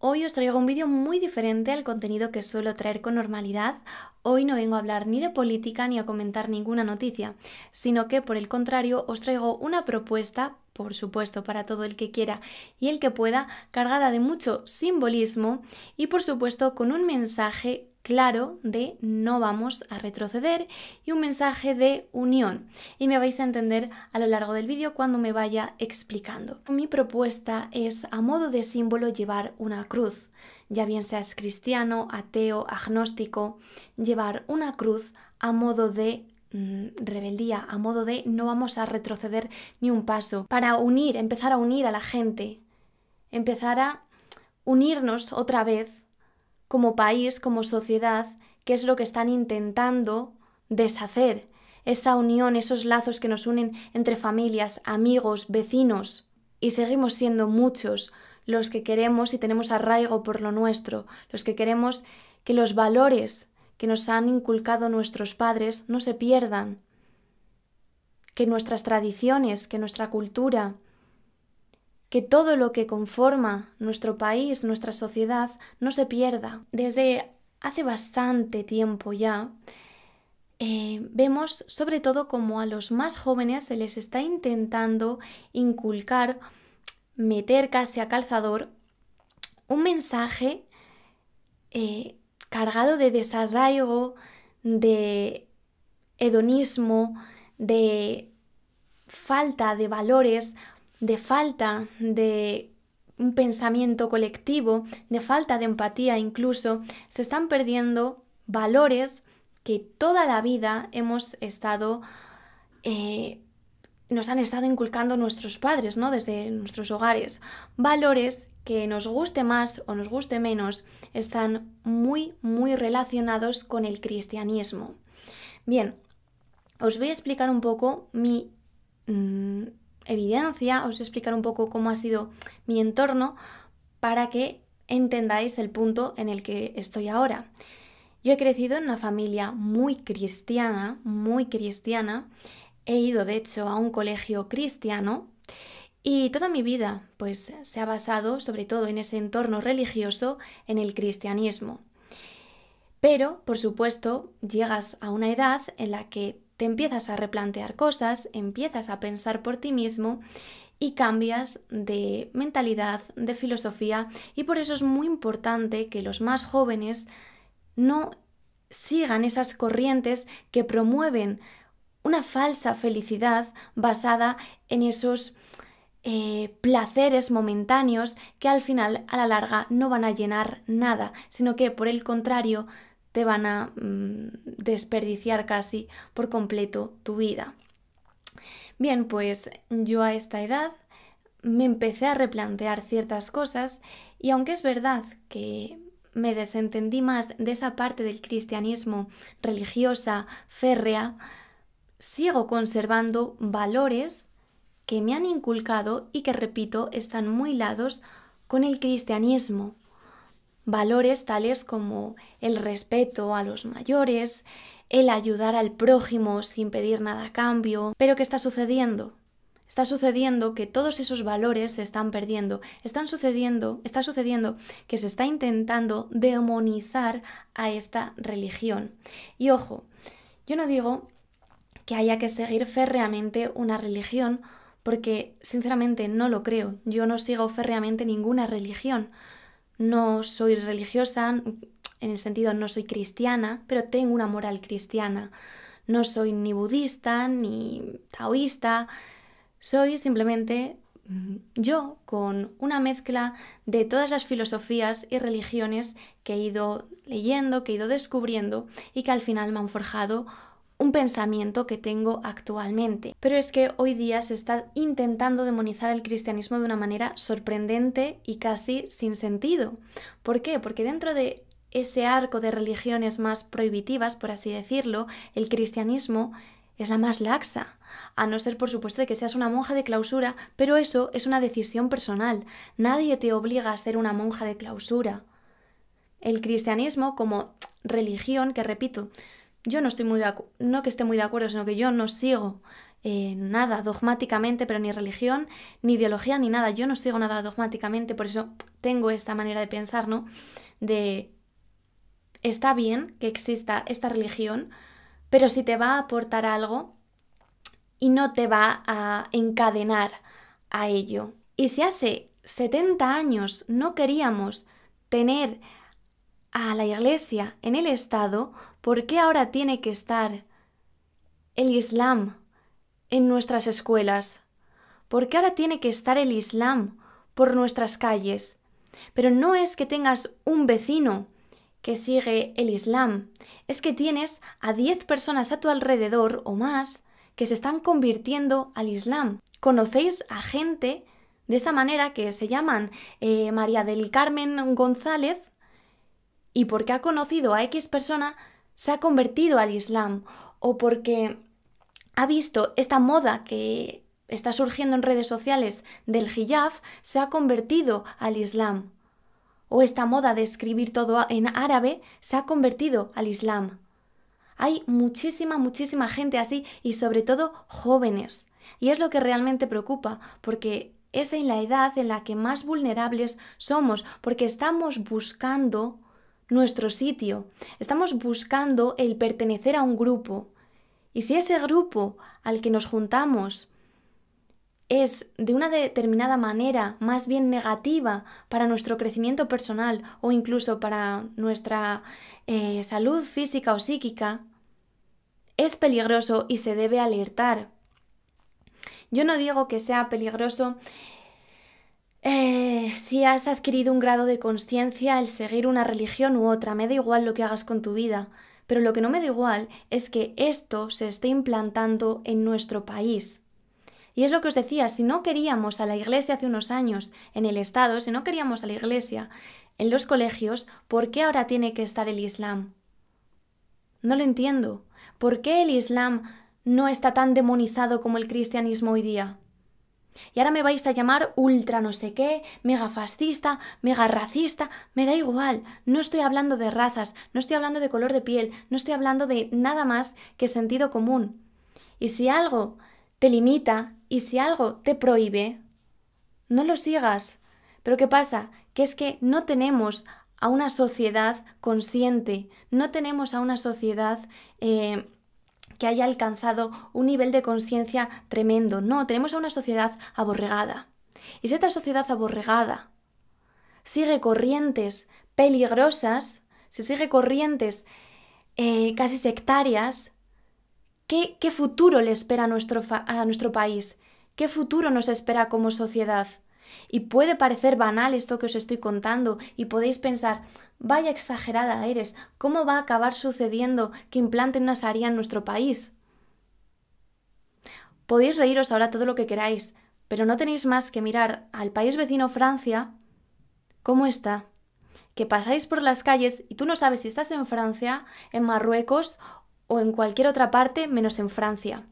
Hoy os traigo un vídeo muy diferente al contenido que suelo traer con normalidad. Hoy no vengo a hablar ni de política ni a comentar ninguna noticia, sino que por el contrario os traigo una propuesta por supuesto, para todo el que quiera y el que pueda, cargada de mucho simbolismo y, por supuesto, con un mensaje claro de no vamos a retroceder y un mensaje de unión. Y me vais a entender a lo largo del vídeo cuando me vaya explicando. Mi propuesta es a modo de símbolo llevar una cruz. Ya bien seas cristiano, ateo, agnóstico, llevar una cruz a modo de Mm, rebeldía, a modo de no vamos a retroceder ni un paso, para unir, empezar a unir a la gente, empezar a unirnos otra vez como país, como sociedad, que es lo que están intentando deshacer, esa unión, esos lazos que nos unen entre familias, amigos, vecinos, y seguimos siendo muchos los que queremos y tenemos arraigo por lo nuestro, los que queremos que los valores que nos han inculcado nuestros padres no se pierdan, que nuestras tradiciones, que nuestra cultura, que todo lo que conforma nuestro país, nuestra sociedad, no se pierda. Desde hace bastante tiempo ya, eh, vemos sobre todo como a los más jóvenes se les está intentando inculcar, meter casi a calzador, un mensaje eh, cargado de desarraigo, de hedonismo, de falta de valores, de falta de un pensamiento colectivo, de falta de empatía incluso, se están perdiendo valores que toda la vida hemos estado eh, nos han estado inculcando nuestros padres, ¿no? Desde nuestros hogares. Valores que nos guste más o nos guste menos están muy, muy relacionados con el cristianismo. Bien, os voy a explicar un poco mi mm, evidencia, os voy a explicar un poco cómo ha sido mi entorno para que entendáis el punto en el que estoy ahora. Yo he crecido en una familia muy cristiana, muy cristiana, He ido, de hecho, a un colegio cristiano y toda mi vida pues, se ha basado sobre todo en ese entorno religioso, en el cristianismo. Pero, por supuesto, llegas a una edad en la que te empiezas a replantear cosas, empiezas a pensar por ti mismo y cambias de mentalidad, de filosofía, y por eso es muy importante que los más jóvenes no sigan esas corrientes que promueven una falsa felicidad basada en esos eh, placeres momentáneos que al final, a la larga, no van a llenar nada, sino que por el contrario, te van a mm, desperdiciar casi por completo tu vida. Bien, pues yo a esta edad me empecé a replantear ciertas cosas y aunque es verdad que me desentendí más de esa parte del cristianismo religiosa, férrea, sigo conservando valores que me han inculcado y que, repito, están muy lados con el cristianismo. Valores tales como el respeto a los mayores, el ayudar al prójimo sin pedir nada a cambio. Pero ¿qué está sucediendo? Está sucediendo que todos esos valores se están perdiendo. Están sucediendo, está sucediendo que se está intentando demonizar a esta religión. Y ojo, yo no digo que haya que seguir férreamente una religión, porque sinceramente no lo creo. Yo no sigo férreamente ninguna religión. No soy religiosa, en el sentido no soy cristiana, pero tengo una moral cristiana. No soy ni budista ni taoísta, soy simplemente mm, yo con una mezcla de todas las filosofías y religiones que he ido leyendo, que he ido descubriendo y que al final me han forjado un pensamiento que tengo actualmente. Pero es que hoy día se está intentando demonizar el cristianismo de una manera sorprendente y casi sin sentido. ¿Por qué? Porque dentro de ese arco de religiones más prohibitivas, por así decirlo, el cristianismo es la más laxa, a no ser por supuesto de que seas una monja de clausura, pero eso es una decisión personal, nadie te obliga a ser una monja de clausura. El cristianismo como religión, que repito, yo no estoy muy de no que esté muy de acuerdo, sino que yo no sigo eh, nada dogmáticamente, pero ni religión, ni ideología, ni nada. Yo no sigo nada dogmáticamente, por eso tengo esta manera de pensar, ¿no? De está bien que exista esta religión, pero si te va a aportar algo y no te va a encadenar a ello. Y si hace 70 años no queríamos tener a la Iglesia en el Estado, ¿por qué ahora tiene que estar el Islam en nuestras escuelas? ¿Por qué ahora tiene que estar el Islam por nuestras calles? Pero no es que tengas un vecino que sigue el Islam, es que tienes a 10 personas a tu alrededor o más que se están convirtiendo al Islam. Conocéis a gente de esta manera que se llaman eh, María del Carmen González, y porque ha conocido a X persona, se ha convertido al Islam o porque ha visto esta moda que está surgiendo en redes sociales del hijab, se ha convertido al Islam. O esta moda de escribir todo en árabe se ha convertido al Islam. Hay muchísima, muchísima gente así y sobre todo jóvenes. Y es lo que realmente preocupa, porque es en la edad en la que más vulnerables somos, porque estamos buscando nuestro sitio, estamos buscando el pertenecer a un grupo. Y si ese grupo al que nos juntamos es de una determinada manera más bien negativa para nuestro crecimiento personal o incluso para nuestra eh, salud física o psíquica, es peligroso y se debe alertar. Yo no digo que sea peligroso eh, si has adquirido un grado de conciencia el seguir una religión u otra, me da igual lo que hagas con tu vida, pero lo que no me da igual es que esto se esté implantando en nuestro país. Y es lo que os decía, si no queríamos a la iglesia hace unos años en el Estado, si no queríamos a la iglesia en los colegios, ¿por qué ahora tiene que estar el Islam? No lo entiendo. ¿Por qué el Islam no está tan demonizado como el cristianismo hoy día? Y ahora me vais a llamar ultra no sé qué, mega fascista, mega racista, me da igual, no estoy hablando de razas, no estoy hablando de color de piel, no estoy hablando de nada más que sentido común. Y si algo te limita y si algo te prohíbe, no lo sigas. Pero ¿qué pasa? Que es que no tenemos a una sociedad consciente, no tenemos a una sociedad... Eh, que haya alcanzado un nivel de conciencia tremendo. No, tenemos a una sociedad aborregada. Y si esta sociedad aborregada sigue corrientes peligrosas, si sigue corrientes eh, casi sectarias, ¿qué, futuro le espera a nuestro, a nuestro país? ¿Qué futuro nos espera como sociedad? Y puede parecer banal esto que os estoy contando y podéis pensar, vaya exagerada eres, ¿cómo va a acabar sucediendo que implanten una saría en nuestro país? Podéis reíros ahora todo lo que queráis, pero no tenéis más que mirar al país vecino Francia, ¿cómo está? Que pasáis por las calles y tú no sabes si estás en Francia, en Marruecos o en cualquier otra parte menos en Francia.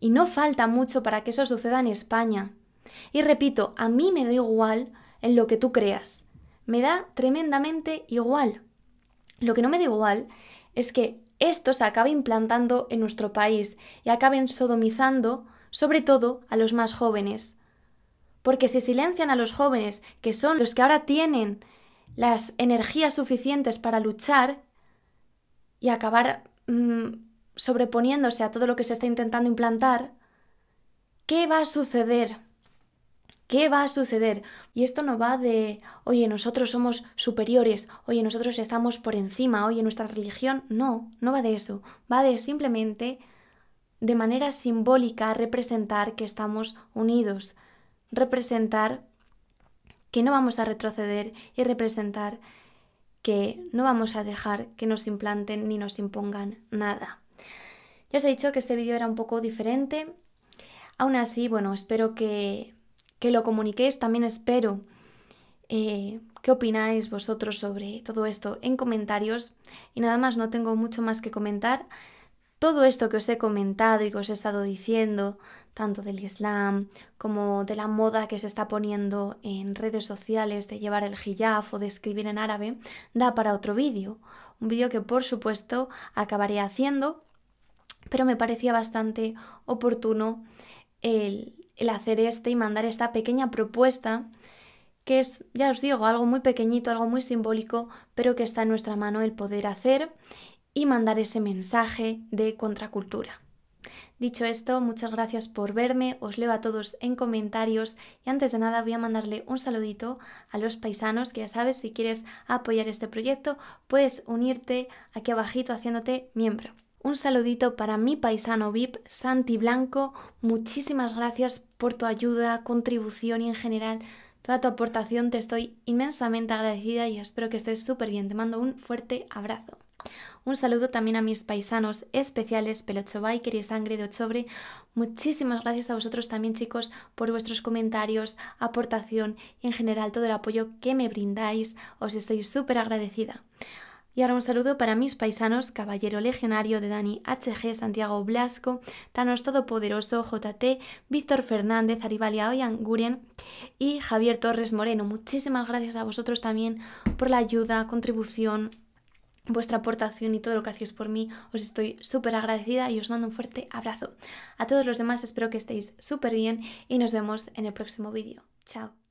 Y no falta mucho para que eso suceda en España. Y repito, a mí me da igual en lo que tú creas. Me da tremendamente igual. Lo que no me da igual es que esto se acabe implantando en nuestro país y acaben sodomizando, sobre todo, a los más jóvenes. Porque si silencian a los jóvenes, que son los que ahora tienen las energías suficientes para luchar y acabar mm, sobreponiéndose a todo lo que se está intentando implantar, ¿qué va a suceder? ¿Qué va a suceder? Y esto no va de, oye, nosotros somos superiores, oye, nosotros estamos por encima, oye, nuestra religión. No, no va de eso. Va de simplemente, de manera simbólica, representar que estamos unidos, representar que no vamos a retroceder y representar que no vamos a dejar que nos implanten ni nos impongan nada. Ya os he dicho que este vídeo era un poco diferente. Aún así, bueno, espero que que lo comuniquéis, también espero eh, qué opináis vosotros sobre todo esto en comentarios. Y nada más, no tengo mucho más que comentar. Todo esto que os he comentado y que os he estado diciendo, tanto del Islam como de la moda que se está poniendo en redes sociales de llevar el hijab o de escribir en árabe, da para otro vídeo. Un vídeo que por supuesto acabaré haciendo, pero me parecía bastante oportuno el el hacer este y mandar esta pequeña propuesta que es, ya os digo, algo muy pequeñito, algo muy simbólico, pero que está en nuestra mano el poder hacer y mandar ese mensaje de contracultura. Dicho esto, muchas gracias por verme, os leo a todos en comentarios y antes de nada voy a mandarle un saludito a los paisanos que ya sabes, si quieres apoyar este proyecto, puedes unirte aquí abajito haciéndote miembro. Un saludito para mi paisano VIP, Santi Blanco. Muchísimas gracias por tu ayuda, contribución y en general toda tu aportación. Te estoy inmensamente agradecida y espero que estés súper bien. Te mando un fuerte abrazo. Un saludo también a mis paisanos especiales Pelocho Biker y Sangre de Ochobre. Muchísimas gracias a vosotros también, chicos, por vuestros comentarios, aportación y en general todo el apoyo que me brindáis. Os estoy súper agradecida. Y ahora un saludo para mis paisanos, Caballero Legionario de Dani HG, Santiago Blasco, Thanos Todopoderoso, JT, Víctor Fernández, Arivalia Gurien y Javier Torres Moreno. Muchísimas gracias a vosotros también por la ayuda, contribución, vuestra aportación y todo lo que hacéis por mí. Os estoy súper agradecida y os mando un fuerte abrazo. A todos los demás espero que estéis súper bien y nos vemos en el próximo vídeo. Chao.